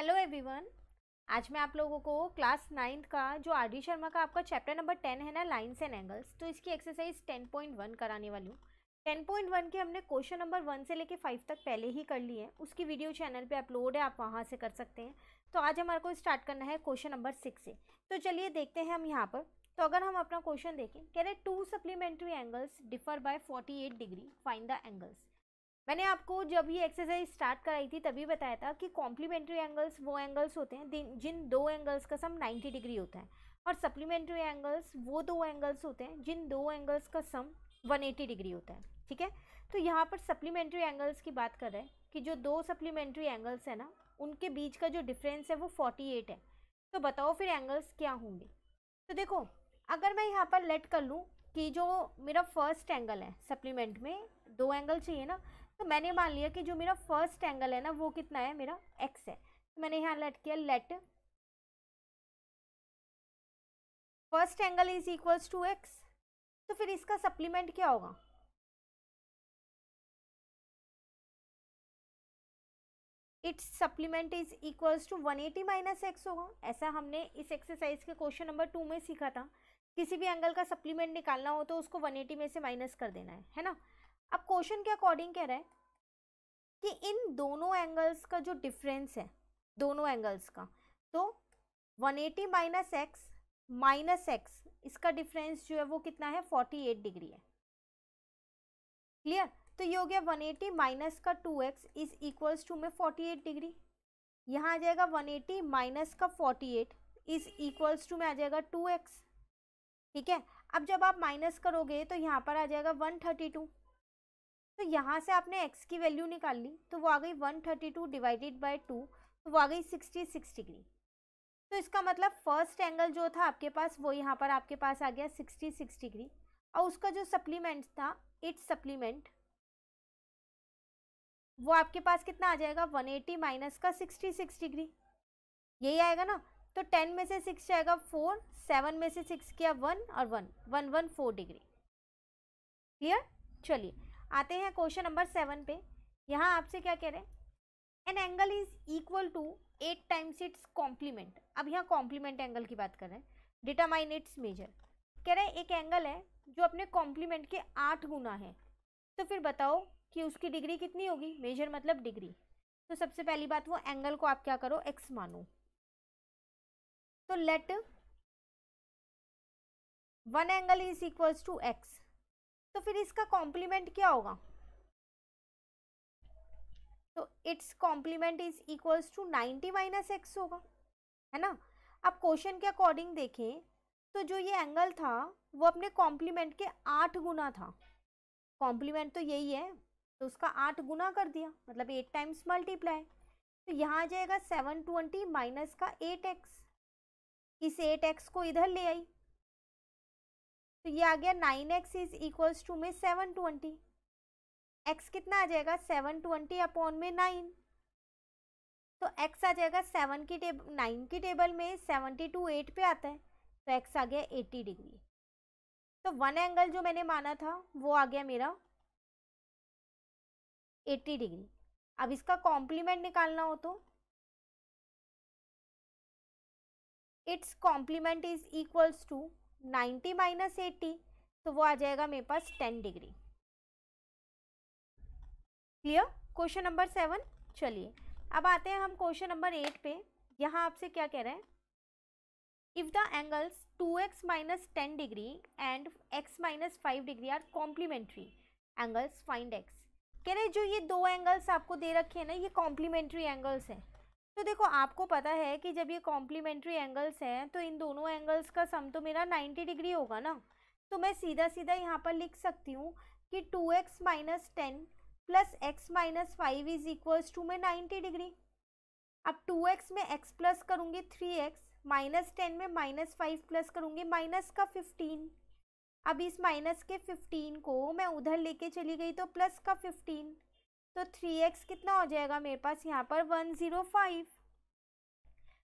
hello everyone आज मैं आप लोगों को क्लास नाइन्थ का जो आर डी शर्मा का आपका चैप्टर नंबर टेन है ना लाइन्स एंड एंगल्स तो इसकी एक्सरसाइज टेन पॉइंट वन कराने वाली हूँ टेन पॉइंट वन के हमने क्वेश्चन नंबर वन से लेके फाइव तक पहले ही कर लिए हैं उसकी वीडियो चैनल पे अपलोड है आप वहाँ से कर सकते हैं तो आज हमारे को स्टार्ट करना है क्वेश्चन नंबर सिक्स से तो चलिए देखते हैं हम यहाँ पर तो अगर हम अपना क्वेश्चन देखें कह रहे two supplementary angles differ by forty eight degree find the angles मैंने आपको जब ये एक्सरसाइज स्टार्ट कराई थी तभी बताया था कि कॉम्प्लीमेंट्री एंगल्स वो एंगल्स होते हैं जिन दो एंगल्स का सम 90 डिग्री होता है और सप्लीमेंट्री एंगल्स वो दो एंगल्स होते हैं जिन दो एंगल्स का सम 180 डिग्री होता है ठीक है तो यहाँ पर सप्लीमेंट्री एंगल्स की बात कर रहे हैं कि जो दो सप्लीमेंट्री एंगल्स हैं ना उनके बीच का जो डिफरेंस है वो फोर्टी है तो बताओ फिर एंगल्स क्या होंगे तो देखो अगर मैं यहाँ पर लेट कर लूँ कि जो मेरा फर्स्ट एंगल है सप्लीमेंट में दो एंगल चाहिए ना तो मैंने मान लिया कि जो मेरा फर्स्ट एंगल है ना वो कितना है मेरा एक्स है तो मैंने यहाँ लेट किया let first angle is equals to x तो फिर इसका सप्लीमेंट क्या होगा its supplement is equals to one eighty minus x होगा ऐसा हमने इस एक्सरसाइज के क्वेश्चन नंबर टू में सीखा था किसी भी एंगल का सप्लीमेंट निकालना हो तो उसको वन एटी में से माइनस कर देना है है ना अब क्वेश्चन के अकॉर्डिंग कह रहा है कि इन दोनों एंगल्स का जो डिफरेंस है दोनों एंगल्स का तो 180 eighty minus x minus x इसका डिफरेंस जो है वो कितना है 48 डिग्री है क्लियर तो ये हो गया 180 एटी माइनस का 2x x is equals to में 48 डिग्री यहाँ आ जाएगा 180 एटी माइनस का 48 इज इक्वल्स टू में आ जाएगा 2x ठीक है अब जब आप माइनस करोगे तो यहाँ पर आ जाएगा 132 तो यहाँ से आपने x की वैल्यू निकाल ली तो वो आ गई 132 thirty two divided by two तो वो आ गई 66 डिग्री तो इसका मतलब फर्स्ट एंगल जो था आपके पास वो यहाँ पर आपके पास आ गया 66 डिग्री और उसका जो सप्लीमेंट था इट्स सप्लीमेंट वो आपके पास कितना आ जाएगा 180 एटी माइनस का 66 डिग्री यही आएगा ना तो 10 में से 6 जाएगा 4 7 में से 6 किया 1 और 1 1 1 4 डिग्री क्लियर चलिए आते हैं क्वेश्चन नंबर सेवन पे यहाँ आपसे क्या कह रहे हैं an angle is equal to eight times its complement अब यहाँ कॉम्प्लीमेंट एंगल की बात कर रहे हैं डिटामाइन इट्स मेजर कह रहे हैं एक एंगल है जो अपने कॉम्प्लीमेंट के आठ गुना है तो फिर बताओ कि उसकी डिग्री कितनी होगी मेजर मतलब डिग्री तो सबसे पहली बात वो एंगल को आप क्या करो एक्स मानो तो let one angle is equals to x तो फिर इसका कॉम्प्लीमेंट क्या होगा तो it's complement is equals to ninety minus x होगा है ना अब क्वेश्चन के अकॉर्डिंग देखें तो जो ये एंगल था वो अपने कॉम्प्लीमेंट के आठ गुना था कॉम्प्लीमेंट तो यही है तो उसका आठ गुना कर दिया मतलब एट टाइम्स मल्टीप्लाई तो यहाँ आ जाएगा सेवन ट्वेंटी माइनस का एट एक्स इस एट एक्स को इधर ले आई तो ये आ गया nine x is equals to में सेवन ट्वेंटी एक्स कितना आ जाएगा सेवन ट्वेंटी अपॉन में नाइन तो एक्स आ जाएगा सेवन की टेब नाइन की टेबल में सेवेंटी टू एट पे आता है तो एक्स आ गया एट्टी डिग्री तो वन एंगल जो मैंने माना था वो आ गया मेरा एट्टी डिग्री अब इसका कॉम्प्लीमेंट निकालना हो तो it's complement is equals to 90 minus eighty तो वो आ जाएगा मेरे पास ten degree clear question number seven चलिए अब आते हैं हम क्वेश्चन नंबर एट पे यहाँ आपसे क्या कह रहे हैं if the angles two x minus ten degree and x minus five degree are complementary angles find x कह रहे जो ये दो एंगल्स आपको दे रखे हैं ना ये कॉम्प्लीमेंट्री एंगल्स हैं तो देखो आपको पता है कि जब ये कॉम्प्लीमेंट्री एंगल्स हैं तो इन दोनों एंगल्स का सम तो मेरा 90 डिग्री होगा ना तो मैं सीधा सीधा यहाँ पर लिख सकती हूँ कि 2x x minus ten plus x minus five is equals to में 90 डिग्री अब 2x में x प्लस करूँगी 3x माइनस टेन में माइनस फाइव प्लस करूँगी माइनस का 15 अब इस माइनस के 15 को मैं उधर लेके चली गई तो प्लस का फिफ्टीन तो थ्री एक्स कितना हो जाएगा मेरे पास यहाँ पर वन ज़ीरो फाइव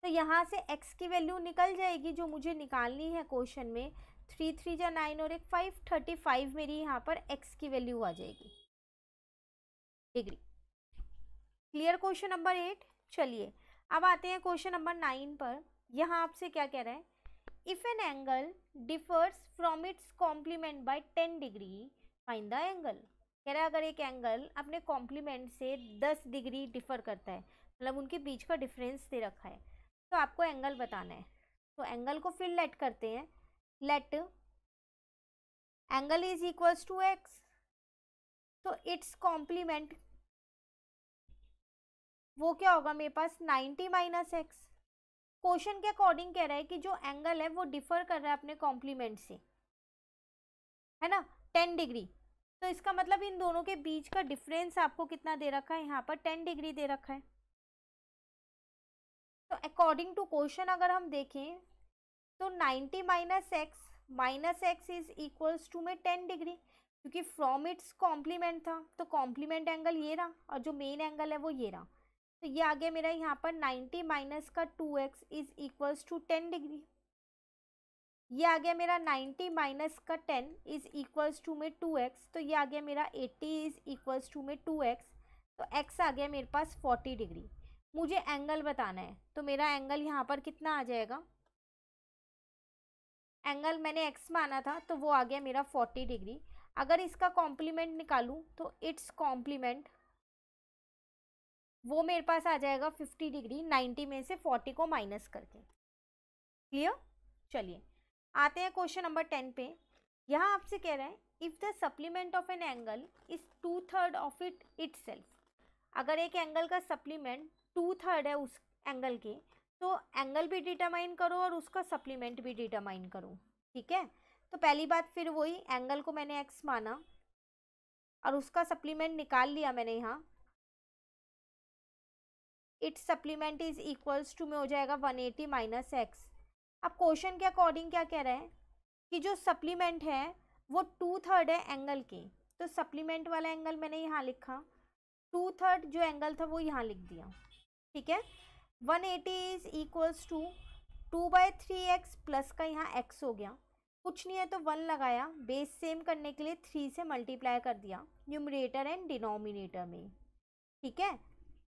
तो यहाँ से एक्स की वैल्यू निकल जाएगी जो मुझे निकालनी है क्वेश्चन में थ्री थ्री या नाइन और एक फाइव थर्टी फाइव मेरी यहाँ पर एक्स की वैल्यू आ जाएगी degree clear question number eight चलिए अब आते हैं क्वेश्चन नंबर नाइन पर यहाँ आपसे क्या कह रहे हैं if an angle differs from its complement by ten degree find the angle कह रहा है अगर एक एंगल अपने कॉम्प्लीमेंट से दस डिग्री डिफर करता है मतलब उनके बीच का डिफरेंस दे रखा है तो आपको एंगल बताना है तो एंगल को फिर लेट करते हैं let angle is equals to x तो इट्स कॉम्प्लीमेंट वो क्या होगा मेरे पास नाइन्टी माइनस एक्स क्वेश्चन के अकॉर्डिंग कह रहा है कि जो एंगल है वो डिफर कर रहा है अपने कॉम्प्लीमेंट से है ना टेन डिग्री तो इसका मतलब इन दोनों के बीच का डिफरेंस आपको कितना दे रखा है यहाँ पर टेन डिग्री दे रखा है तो अकॉर्डिंग टू क्वेश्चन अगर हम देखें तो ninety minus x minus x is equals to में टेन डिग्री क्योंकि फ्रॉम इट्स कॉम्प्लीमेंट था तो कॉम्प्लीमेंट एंगल ये रहा और जो मेन एंगल है वो ये रहा तो ये आ गया मेरा यहाँ पर नाइन्टी माइनस का two x is equals to ten degree ये आ गया मेरा 90 माइनस का 10 इज़ इक्वल्स टू में 2x तो ये आ गया मेरा 80 इज़ इक्वल्स टू में 2x तो x आ गया मेरे पास 40 डिग्री मुझे एंगल बताना है तो मेरा एंगल यहाँ पर कितना आ जाएगा एंगल मैंने x माना था तो वो आ गया मेरा 40 डिग्री अगर इसका कॉम्प्लीमेंट निकालूँ तो इट्स कॉम्प्लीमेंट वो मेरे पास आ जाएगा 50 डिग्री 90 में से 40 को माइनस करके क्लियर चलिए आते हैं क्वेश्चन नंबर टेन पे यहाँ आपसे कह रहे हैं if the supplement of an angle is two third of it it अगर एक एंगल का सप्लीमेंट टू थर्ड है उस एंगल के तो एंगल भी डिटरमाइन करो और उसका सप्लीमेंट भी डिटरमाइन करो ठीक है तो पहली बात फिर वही एंगल को मैंने एक्स माना और उसका सप्लीमेंट निकाल लिया मैंने यहाँ its supplement is equals to में हो जाएगा वन एटी माइनस एक्स अब क्वेश्चन के अकॉर्डिंग क्या कह रहे हैं कि जो सप्लीमेंट है वो टू थर्ड है एंगल के तो सप्लीमेंट वाला एंगल मैंने यहाँ लिखा टू थर्ड जो एंगल था वो यहाँ लिख दिया ठीक है one eighty is equals to two by three x plus का यहाँ एक्स हो गया कुछ नहीं है तो वन लगाया बेस सेम करने के लिए थ्री से मल्टीप्लाई कर दिया न्यूमरेटर एंड डिनोमिनेटर में ठीक है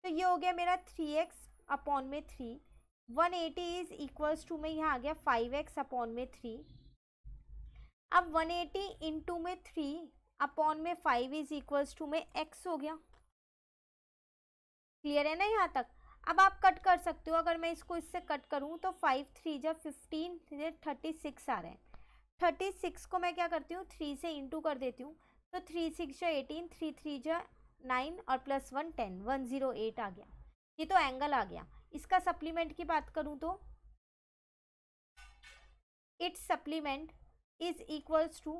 तो ये हो गया मेरा थ्री एक्स अपॉन में three one eighty is equals to में यहाँ आ गया फाइव एक्स अपॉन में थ्री अब वन एटी इन टू में थ्री अपॉन में फाइव इज इक्वल्स टू में एक्स हो गया क्लियर है ना यहाँ तक अब आप कट कर सकते हो अगर मैं इसको इससे कट करूँ तो फाइव थ्री जब फिफ्टीन थर्टी सिक्स आ रहे हैं थर्टी सिक्स को मैं क्या करती हूँ थ्री से इंटू कर देती हूँ तो थ्री सिक्स जो एटीन थ्री थ्री जो नाइन और plus one ten one zero eight आ गया ये तो एंगल आ गया इसका सप्लीमेंट की बात करूँ तो its supplement is equals to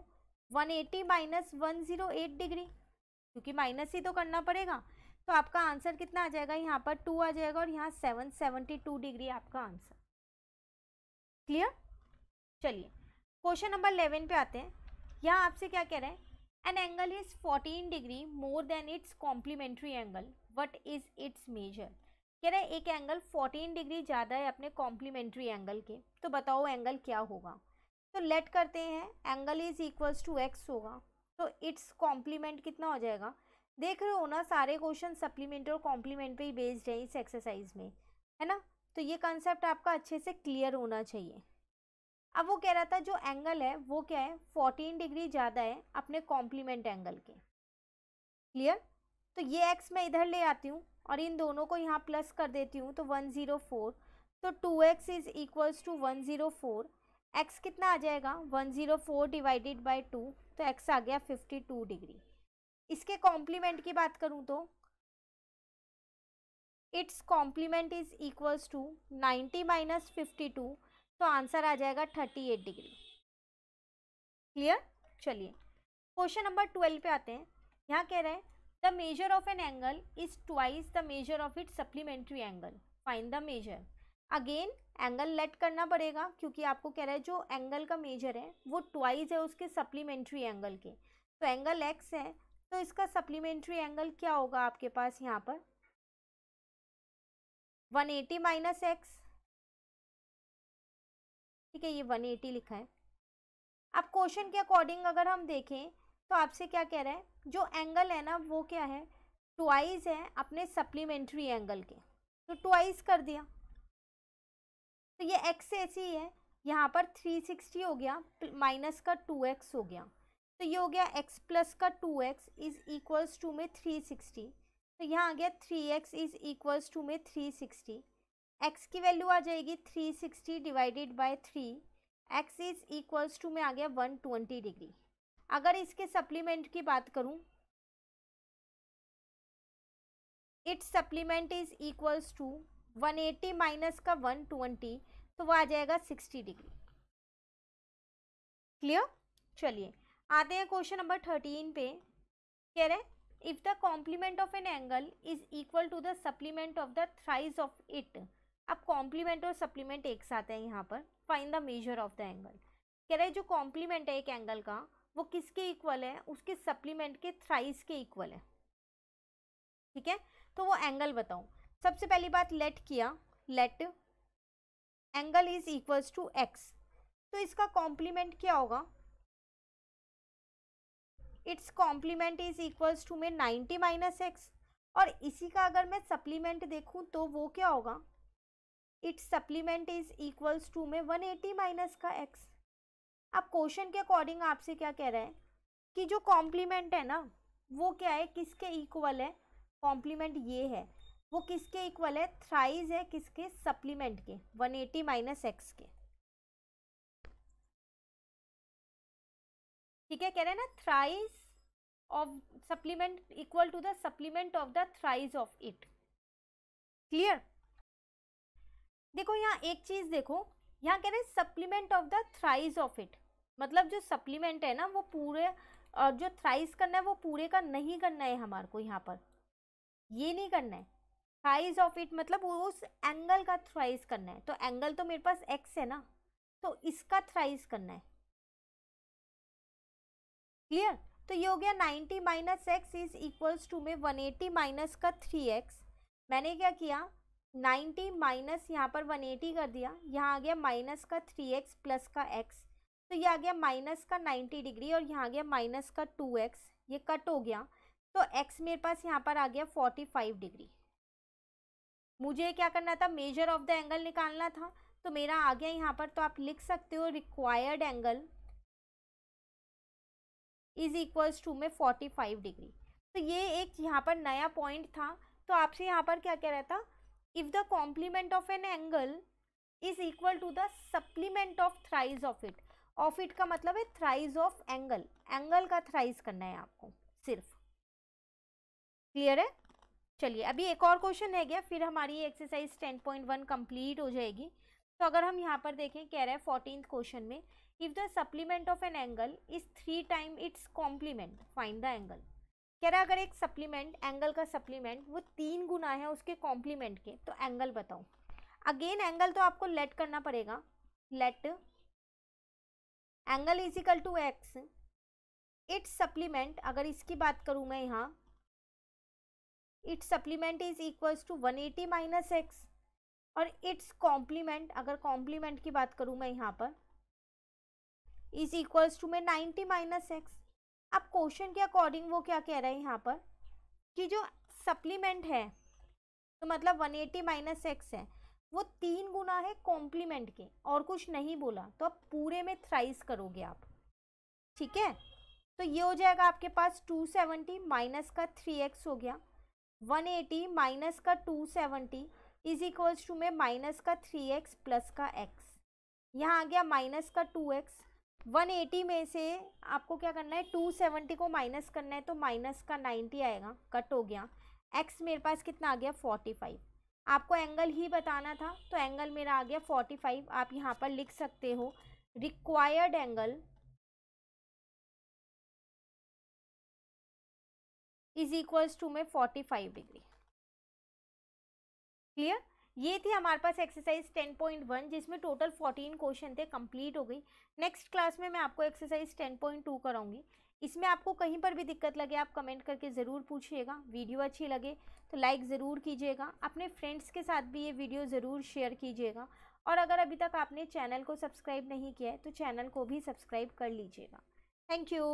one eighty minus one zero eight degree क्योंकि माइनस ही तो करना पड़ेगा तो आपका आंसर कितना आ जाएगा यहाँ पर टू आ जाएगा और यहाँ सेवन सेवनटी टू डिग्री आपका आंसर क्लियर चलिए क्वेश्चन नंबर इलेवन पे आते हैं यहाँ आपसे क्या कह रहे हैं an angle is fourteen degree more than its complementary angle what is its measure कह रहा है एक एंगल 14 डिग्री ज़्यादा है अपने कॉम्प्लीमेंट्री एंगल के तो बताओ एंगल क्या होगा तो लेट करते हैं angle is equals to x होगा तो इट्स कॉम्प्लीमेंट कितना हो जाएगा देख रहे हो ना सारे क्वेश्चन सप्लीमेंट और कॉम्प्लीमेंट पे ही बेस्ड हैं इस एक्सरसाइज में है ना तो ये कंसेप्ट आपका अच्छे से क्लियर होना चाहिए अब वो कह रहा था जो एंगल है वो क्या है फोर्टीन डिग्री ज़्यादा है अपने कॉम्प्लीमेंट एंगल के क्लियर तो ये एक्स मैं इधर ले आती हूँ और इन दोनों को यहाँ प्लस कर देती हूँ तो वन ज़ीरो फोर तो two x is equals to one zero four x कितना आ जाएगा one zero four divided by two तो एक्स आ गया फिफ्टी टू डिग्री इसके कॉम्प्लीमेंट की बात करूँ तो it's complement is equals to ninety minus fifty two तो आंसर आ जाएगा थर्टी एट डिग्री क्लियर चलिए क्वेश्चन नंबर ट्वेल्व पे आते हैं यहाँ कह रहे हैं the measure of an angle is twice the measure of it supplementary angle Find the measure again angle let करना पड़ेगा क्योंकि आपको कह रहा है जो एंगल का मेजर है वो ट्वाइज है उसके सप्लीमेंट्री एंगल के तो एंगल एक्स है तो इसका सप्लीमेंट्री एंगल क्या होगा आपके पास यहाँ पर 180 एटी माइनस एक्स ठीक है ये 180 लिखा है अब क्वेश्चन के अकॉर्डिंग अगर हम देखें तो आपसे क्या कह रहे हैं जो एंगल है ना वो क्या है ट्वाइस है अपने सप्लीमेंट्री एंगल के तो ट्वाइस कर दिया तो ये एक्स ऐसी है यहाँ पर थ्री सिक्सटी हो गया माइनस का टू एक्स हो गया तो ये हो गया एक्स प्लस का two x is equals to में थ्री सिक्सटी तो यहाँ आ गया three x is equals to में थ्री सिक्सटी एक्स की वैल्यू आ जाएगी three sixty divided by three x is equals to में आ गया वन ट्वेंटी डिग्री अगर इसके सप्लीमेंट की बात करूं its supplement is equals to 180 minus का 120 तो वह आ जाएगा 60 डिग्री क्लियर चलिए आते हैं क्वेश्चन नंबर थर्टीन पे कह रहे if the complement of an angle is equal to the supplement of the thrice of it अब कॉम्प्लीमेंट और सप्लीमेंट एक साथ है यहाँ पर find the measure of the angle कह रहे जो कॉम्प्लीमेंट है एक एंगल का वो किसके इक्वल है उसके सप्लीमेंट के थ्राइस के इक्वल है ठीक है तो वो एंगल बताऊँ सबसे पहली बात लेट किया let angle is equals to x तो इसका कॉम्प्लीमेंट क्या होगा its complement is equals to मे नाइन्टी माइनस एक्स और इसी का अगर मैं सप्लीमेंट देखूं तो वो क्या होगा its supplement is equals to मे वन एटी माइनस का एक्स अब क्वेश्चन के अकॉर्डिंग आपसे क्या कह रहा है कि जो कॉम्प्लीमेंट है ना वो क्या है किसके इक्वल है कॉम्प्लीमेंट ये है वो किसके इक्वल है थ्राइज है किसके सप्लीमेंट के 180 एटी माइनस एक्स के ठीक है कह रहे हैं ना thrice of supplement equal to the supplement of the thrice of it clear देखो यहाँ एक चीज देखो यहाँ कह रहे हैं supplement of the thrice of it मतलब जो सप्लीमेंट है ना वो पूरे और जो थ्राइस करना है वो पूरे का नहीं करना है हमारे को यहाँ पर ये नहीं करना है थ्राइज ऑफ इट मतलब उस एंगल का थ्राइज करना है तो एंगल तो मेरे पास एक्स है ना तो इसका थ्राइज करना है क्लियर तो ये हो गया ninety minus x is equals to में एटी माइनस का थ्री एक्स मैंने क्या किया नाइन्टी माइनस यहाँ पर वन एटी कर दिया यहाँ आ गया माइनस का थ्री एक्स प्लस का एक्स तो ये आ गया माइनस का 90 डिग्री और यहाँ आ गया माइनस का 2x ये कट हो गया तो x मेरे पास यहाँ पर आ गया 45 डिग्री मुझे क्या करना था मेजर ऑफ द एंगल निकालना था तो मेरा आ गया यहाँ पर तो आप लिख सकते हो required angle is equals to में 45 डिग्री तो ये एक यहाँ पर नया पॉइंट था तो आपसे यहाँ पर क्या कह रहा था if the complement of an angle is equal to the supplement of thrice of it of it का मतलब है थ्राइज ऑफ एंगल एंगल का थ्राइज करना है आपको सिर्फ क्लियर है चलिए अभी एक और क्वेश्चन रह गया फिर हमारी exercise ten point one complete हो जाएगी तो अगर हम यहाँ पर देखें कह रहा है फोर्टीन क्वेश्चन में if the supplement of an angle is three time its complement find the angle कह रहा है अगर एक सप्लीमेंट एंगल का सप्लीमेंट वो तीन गुना है उसके कॉम्प्लीमेंट के तो एंगल बताओ अगेन एंगल तो आपको लेट करना पड़ेगा let angle is equal to x its supplement अगर इसकी बात करूँ मैं यहाँ its supplement is equals to one eighty minus x और इट्स कॉम्प्लीमेंट अगर कॉम्प्लीमेंट की बात करूँ मैं यहाँ पर इज इक्वल्स टू मैं नाइन्टी माइनस एक्स अब क्वेश्चन के अकॉर्डिंग वो क्या कह रहा है यहाँ पर कि जो सप्लीमेंट है तो मतलब वन एटी माइनस एक्स है वो तीन गुना है कॉम्प्लीमेंट के और कुछ नहीं बोला तो अब पूरे में थ्राइस करोगे आप ठीक है तो ये हो जाएगा आपके पास टू सेवेंटी माइनस का थ्री एक्स हो गया वन एटी माइनस का two seventy is equals to में माइनस का थ्री एक्स प्लस का एक्स यहाँ आ गया माइनस का टू एक्स वन एटी में से आपको क्या करना है टू सेवेंटी को माइनस करना है तो माइनस का नाइन्टी आएगा कट हो गया एक्स मेरे पास कितना आ गया फोर्टी फाइव आपको एंगल ही बताना था तो एंगल मेरा आ गया फोर्टी फाइव आप यहाँ पर लिख सकते हो required angle is equals to में फोर्टी फाइव डिग्री क्लियर ये थी हमारे पास एक्सरसाइज टेन पॉइंट वन जिसमें टोटल फोर्टीन क्वेश्चन थे कंप्लीट हो गई नेक्स्ट क्लास में मैं आपको एक्सरसाइज टेन पॉइंट टू कराऊंगी इसमें आपको कहीं पर भी दिक्कत लगे आप कमेंट करके ज़रूर पूछिएगा वीडियो अच्छी लगे तो लाइक ज़रूर कीजिएगा अपने फ्रेंड्स के साथ भी ये वीडियो ज़रूर शेयर कीजिएगा और अगर अभी तक आपने चैनल को सब्सक्राइब नहीं किया है तो चैनल को भी सब्सक्राइब कर लीजिएगा थैंक यू